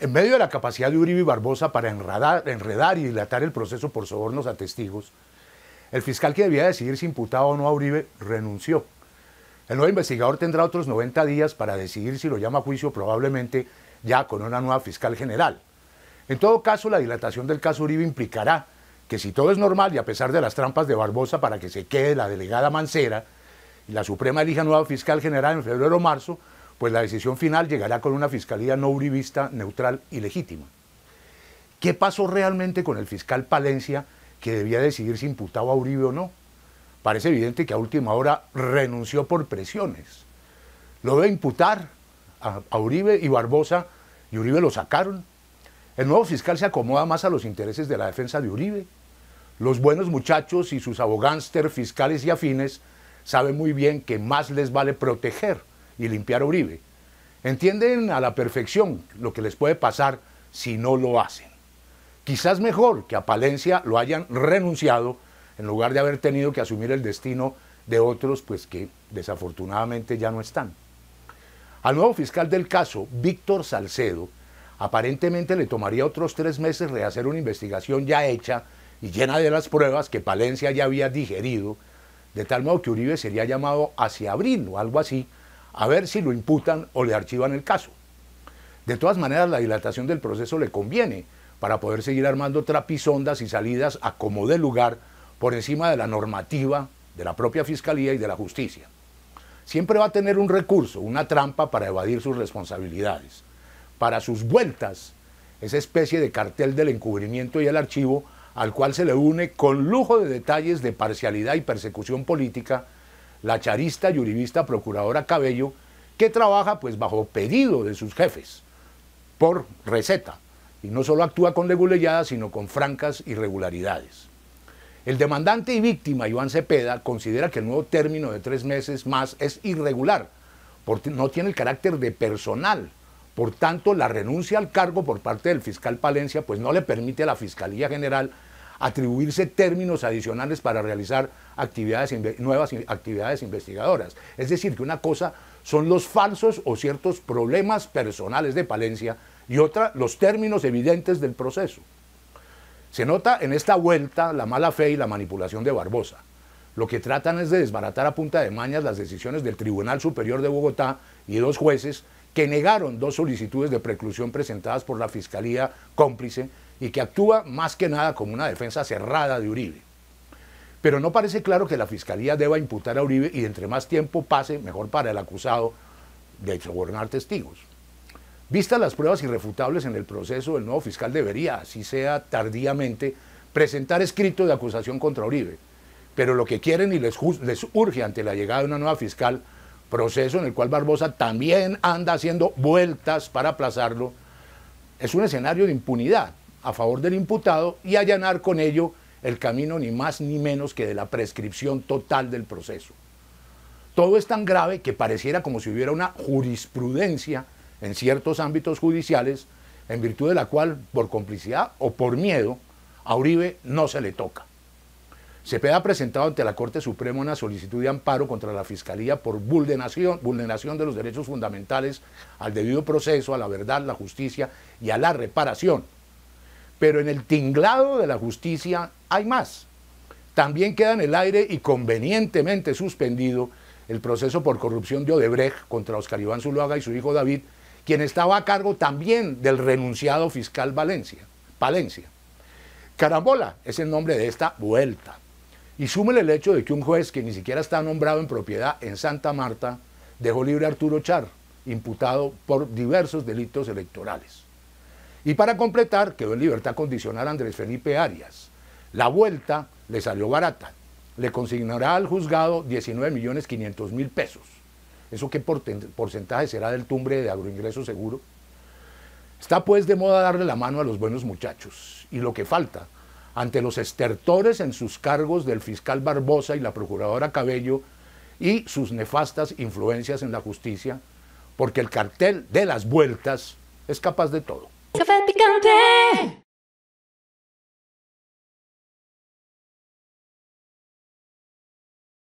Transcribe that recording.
En medio de la capacidad de Uribe y Barbosa para enredar, y dilatar el proceso por sobornos a testigos, el fiscal que debía decidir si imputaba o no a Uribe renunció. El nuevo investigador tendrá otros 90 días para decidir si lo llama a juicio probablemente ya con una nueva fiscal general. En todo caso, la dilatación del caso Uribe implicará que si todo es normal y a pesar de las trampas de Barbosa para que se quede la delegada Mancera y la Suprema elija nueva fiscal general en febrero o marzo, pues la decisión final llegará con una fiscalía no uribista, neutral y legítima. ¿Qué pasó realmente con el fiscal Palencia que debía decidir si imputaba a Uribe o no? Parece evidente que a última hora renunció por presiones. Lo debe imputar a, Uribe y Barbosa y Uribe lo sacaron. El nuevo fiscal se acomoda más a los intereses de la defensa de Uribe. Los buenos muchachos y sus abogánster, fiscales y afines saben muy bien que más les vale proteger y limpiar Uribe. Entienden a la perfección lo que les puede pasar si no lo hacen. Quizás mejor que a Palencia lo hayan renunciado en lugar de haber tenido que asumir el destino de otros, pues que desafortunadamente ya no están. Al nuevo fiscal del caso, Víctor Salcedo, aparentemente le tomaría otros tres meses rehacer una investigación ya hecha y llena de las pruebas que Palencia ya había digerido, de tal modo que Uribe sería llamado hacia abril o algo así a ver si lo imputan o le archivan el caso. De todas maneras, la dilatación del proceso le conviene para poder seguir armando trapisondas y salidas a como lugar por encima de la normativa de la propia Fiscalía y de la justicia. Siempre va a tener un recurso, una trampa para evadir sus responsabilidades. Para sus vueltas, esa especie de cartel del encubrimiento y el archivo al cual se le une con lujo de detalles de parcialidad y persecución política la charista y procuradora Cabello, que trabaja pues bajo pedido de sus jefes, por receta, y no solo actúa con leguleyadas, sino con francas irregularidades. El demandante y víctima, Iván Cepeda, considera que el nuevo término de tres meses más es irregular, porque no tiene el carácter de personal. Por tanto, la renuncia al cargo por parte del fiscal Palencia pues no le permite a la Fiscalía General atribuirse términos adicionales para realizar actividades, nuevas actividades investigadoras. Es decir, que una cosa son los falsos o ciertos problemas personales de Palencia y otra los términos evidentes del proceso. Se nota en esta vuelta la mala fe y la manipulación de Barbosa. Lo que tratan es de desbaratar a punta de mañas las decisiones del Tribunal Superior de Bogotá y dos jueces que negaron dos solicitudes de preclusión presentadas por la Fiscalía cómplice y que actúa más que nada como una defensa cerrada de Uribe. Pero no parece claro que la Fiscalía deba imputar a Uribe y entre más tiempo pase, mejor para el acusado de sobornar testigos. Vistas las pruebas irrefutables en el proceso, el nuevo fiscal debería, así sea tardíamente, presentar escrito de acusación contra Uribe. Pero lo que quieren y les urge ante la llegada de una nueva fiscal, proceso en el cual Barbosa también anda haciendo vueltas para aplazarlo, es un escenario de impunidad a favor del imputado y allanar con ello el camino ni más ni menos que de la prescripción total del proceso. Todo es tan grave que pareciera como si hubiera una jurisprudencia en ciertos ámbitos judiciales en virtud de la cual, por complicidad o por miedo, a Uribe no se le toca. Cepeda ha presentado ante la Corte Suprema una solicitud de amparo contra la Fiscalía por vulneración, vulneración de los derechos fundamentales al debido proceso, a la verdad, la justicia y a la reparación pero en el tinglado de la justicia hay más. También queda en el aire y convenientemente suspendido el proceso por corrupción de Odebrecht contra Oscar Iván Zuluaga y su hijo David, quien estaba a cargo también del renunciado fiscal Valencia, Palencia. Carambola es el nombre de esta vuelta. Y súmele el hecho de que un juez que ni siquiera está nombrado en propiedad en Santa Marta dejó libre a Arturo Char, imputado por diversos delitos electorales. Y para completar, quedó en libertad condicional Andrés Felipe Arias. La vuelta le salió barata. Le consignará al juzgado 19 millones 500 mil pesos. ¿Eso qué porcentaje será del tumbre de agroingreso seguro? Está pues de moda darle la mano a los buenos muchachos. Y lo que falta, ante los estertores en sus cargos del fiscal Barbosa y la procuradora Cabello y sus nefastas influencias en la justicia, porque el cartel de las vueltas es capaz de todo. day.